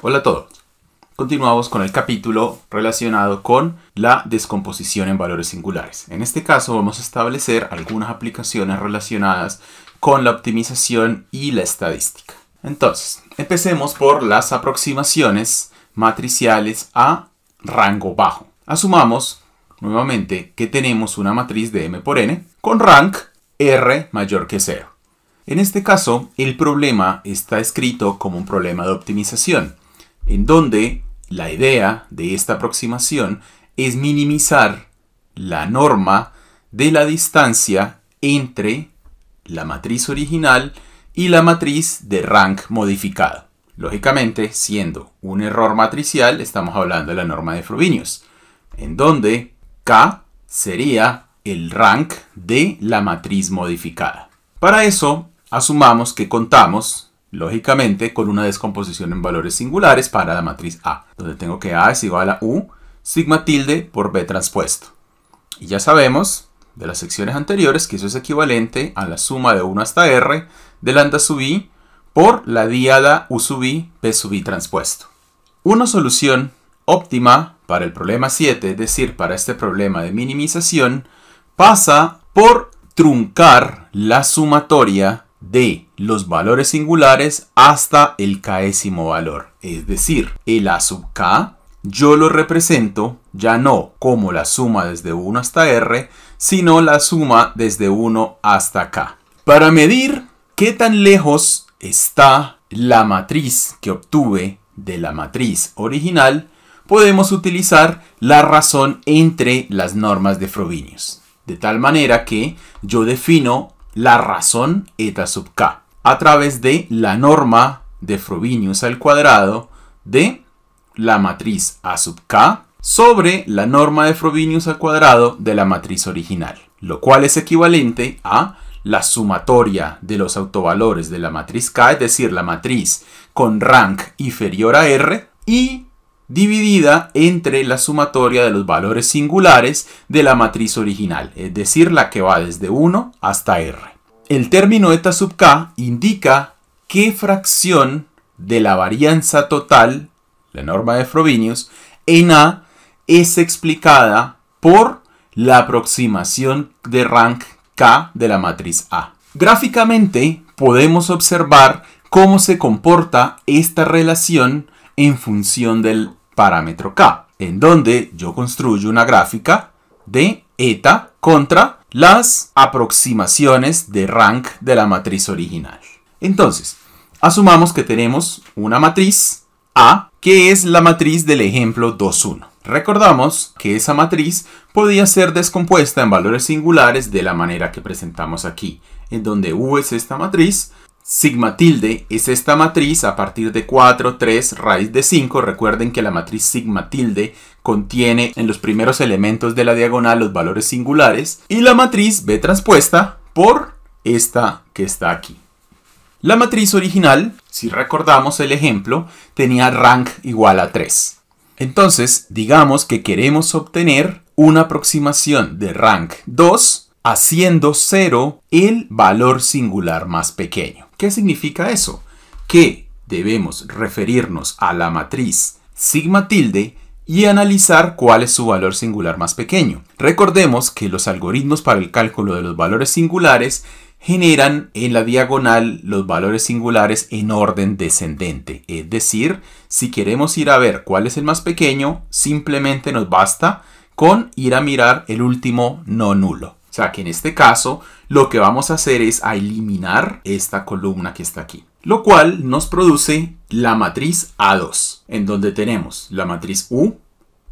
Hola a todos. Continuamos con el capítulo relacionado con la descomposición en valores singulares. En este caso vamos a establecer algunas aplicaciones relacionadas con la optimización y la estadística. Entonces, empecemos por las aproximaciones matriciales a rango bajo. Asumamos nuevamente que tenemos una matriz de m por n con rank r mayor que 0. En este caso, el problema está escrito como un problema de optimización en donde la idea de esta aproximación es minimizar la norma de la distancia entre la matriz original y la matriz de rank modificado. Lógicamente, siendo un error matricial, estamos hablando de la norma de Frobenius, en donde K sería el rank de la matriz modificada. Para eso, asumamos que contamos lógicamente con una descomposición en valores singulares para la matriz A, donde tengo que A es igual a U sigma tilde por B transpuesto. Y ya sabemos de las secciones anteriores que eso es equivalente a la suma de 1 hasta R de lambda sub i por la diada U sub i P sub i transpuesto. Una solución óptima para el problema 7, es decir, para este problema de minimización, pasa por truncar la sumatoria de los valores singulares hasta el késimo valor. Es decir, el a sub k yo lo represento ya no como la suma desde 1 hasta r, sino la suma desde 1 hasta k. Para medir qué tan lejos está la matriz que obtuve de la matriz original, podemos utilizar la razón entre las normas de Frobenius. De tal manera que yo defino la razón eta sub k a través de la norma de Frobenius al cuadrado de la matriz a sub k sobre la norma de Frobenius al cuadrado de la matriz original, lo cual es equivalente a la sumatoria de los autovalores de la matriz K, es decir, la matriz con rank inferior a R, y dividida entre la sumatoria de los valores singulares de la matriz original, es decir, la que va desde 1 hasta R. El término eta sub k indica qué fracción de la varianza total, la norma de Frobenius, en A es explicada por la aproximación de rank K de la matriz A. Gráficamente podemos observar cómo se comporta esta relación en función del parámetro K, en donde yo construyo una gráfica de eta contra las aproximaciones de rank de la matriz original. Entonces, asumamos que tenemos una matriz A, que es la matriz del ejemplo 2.1. Recordamos que esa matriz podía ser descompuesta en valores singulares de la manera que presentamos aquí, en donde U es esta matriz, Sigma tilde es esta matriz a partir de 4, 3, raíz de 5. Recuerden que la matriz sigma tilde contiene en los primeros elementos de la diagonal los valores singulares y la matriz B transpuesta por esta que está aquí. La matriz original, si recordamos el ejemplo, tenía rank igual a 3. Entonces, digamos que queremos obtener una aproximación de rank 2 haciendo cero el valor singular más pequeño. ¿Qué significa eso? Que debemos referirnos a la matriz sigma tilde y analizar cuál es su valor singular más pequeño. Recordemos que los algoritmos para el cálculo de los valores singulares generan en la diagonal los valores singulares en orden descendente. Es decir, si queremos ir a ver cuál es el más pequeño, simplemente nos basta con ir a mirar el último no nulo que en este caso lo que vamos a hacer es a eliminar esta columna que está aquí. Lo cual nos produce la matriz A2, en donde tenemos la matriz U,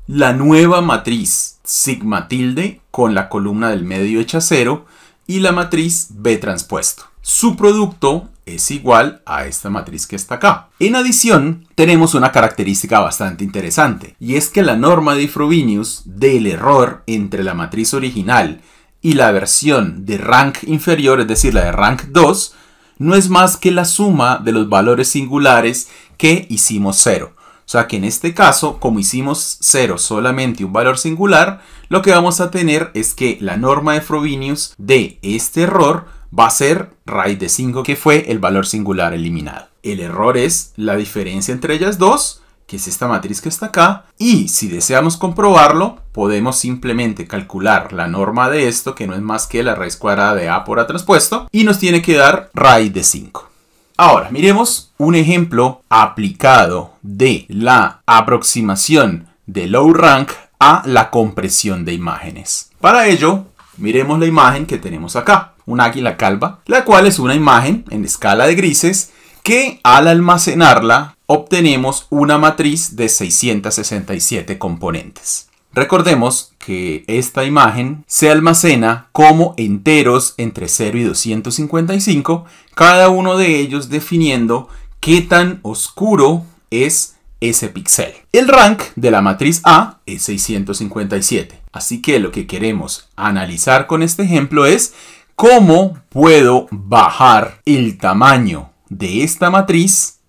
la nueva matriz sigma tilde con la columna del medio hecha cero y la matriz B transpuesto. Su producto es igual a esta matriz que está acá. En adición, tenemos una característica bastante interesante, y es que la norma de Frobenius del error entre la matriz original y la versión de rank inferior, es decir, la de rank 2, no es más que la suma de los valores singulares que hicimos 0. O sea que en este caso, como hicimos 0 solamente un valor singular, lo que vamos a tener es que la norma de Frobenius de este error va a ser raíz de 5, que fue el valor singular eliminado. El error es la diferencia entre ellas dos, que es esta matriz que está acá, y si deseamos comprobarlo, podemos simplemente calcular la norma de esto, que no es más que la raíz cuadrada de A por A transpuesto, y nos tiene que dar raíz de 5. Ahora, miremos un ejemplo aplicado de la aproximación de low rank a la compresión de imágenes. Para ello, miremos la imagen que tenemos acá, un águila calva, la cual es una imagen en escala de grises que al almacenarla obtenemos una matriz de 667 componentes. Recordemos que esta imagen se almacena como enteros entre 0 y 255, cada uno de ellos definiendo qué tan oscuro es ese píxel. El rank de la matriz A es 657, así que lo que queremos analizar con este ejemplo es cómo puedo bajar el tamaño de esta matriz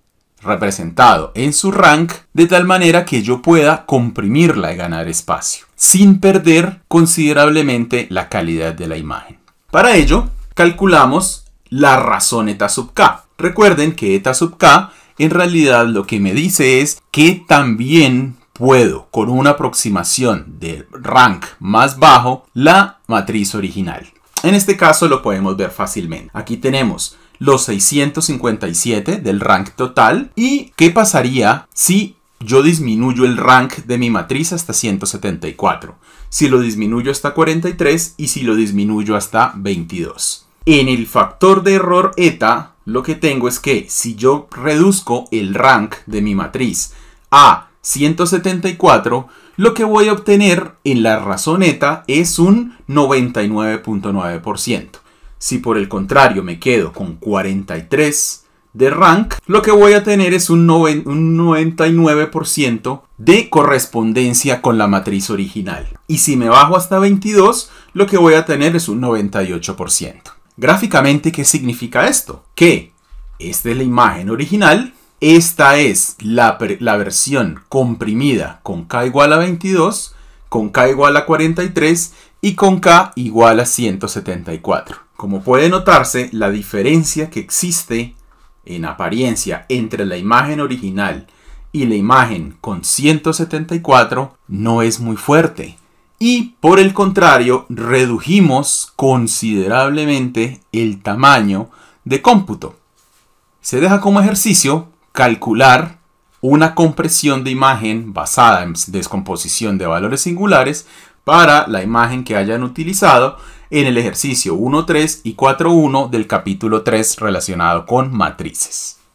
representado en su rank de tal manera que yo pueda comprimirla y ganar espacio sin perder considerablemente la calidad de la imagen. Para ello, calculamos la razón eta sub k. Recuerden que eta sub k en realidad lo que me dice es que también puedo, con una aproximación del rank más bajo, la matriz original. En este caso lo podemos ver fácilmente. Aquí tenemos los 657 del rank total y qué pasaría si yo disminuyo el rank de mi matriz hasta 174, si lo disminuyo hasta 43 y si lo disminuyo hasta 22. En el factor de error eta, lo que tengo es que si yo reduzco el rank de mi matriz a 174, lo que voy a obtener en la razón eta es un 99.9%. Si por el contrario me quedo con 43 de rank, lo que voy a tener es un, 99% de correspondencia con la matriz original. Y si me bajo hasta 22, lo que voy a tener es un 98%. Gráficamente, ¿qué significa esto? Que esta es la imagen original, esta es la versión comprimida con k igual a 22, con k igual a 43 y con k igual a 174. Como puede notarse, la diferencia que existe en apariencia entre la imagen original y la imagen con 174 no es muy fuerte. Y por el contrario, redujimos considerablemente el tamaño de cómputo. Se deja como ejercicio calcular una compresión de imagen basada en descomposición de valores singulares para la imagen que hayan utilizado en el ejercicio 1.3 y 4.1 del capítulo 3 relacionado con matrices.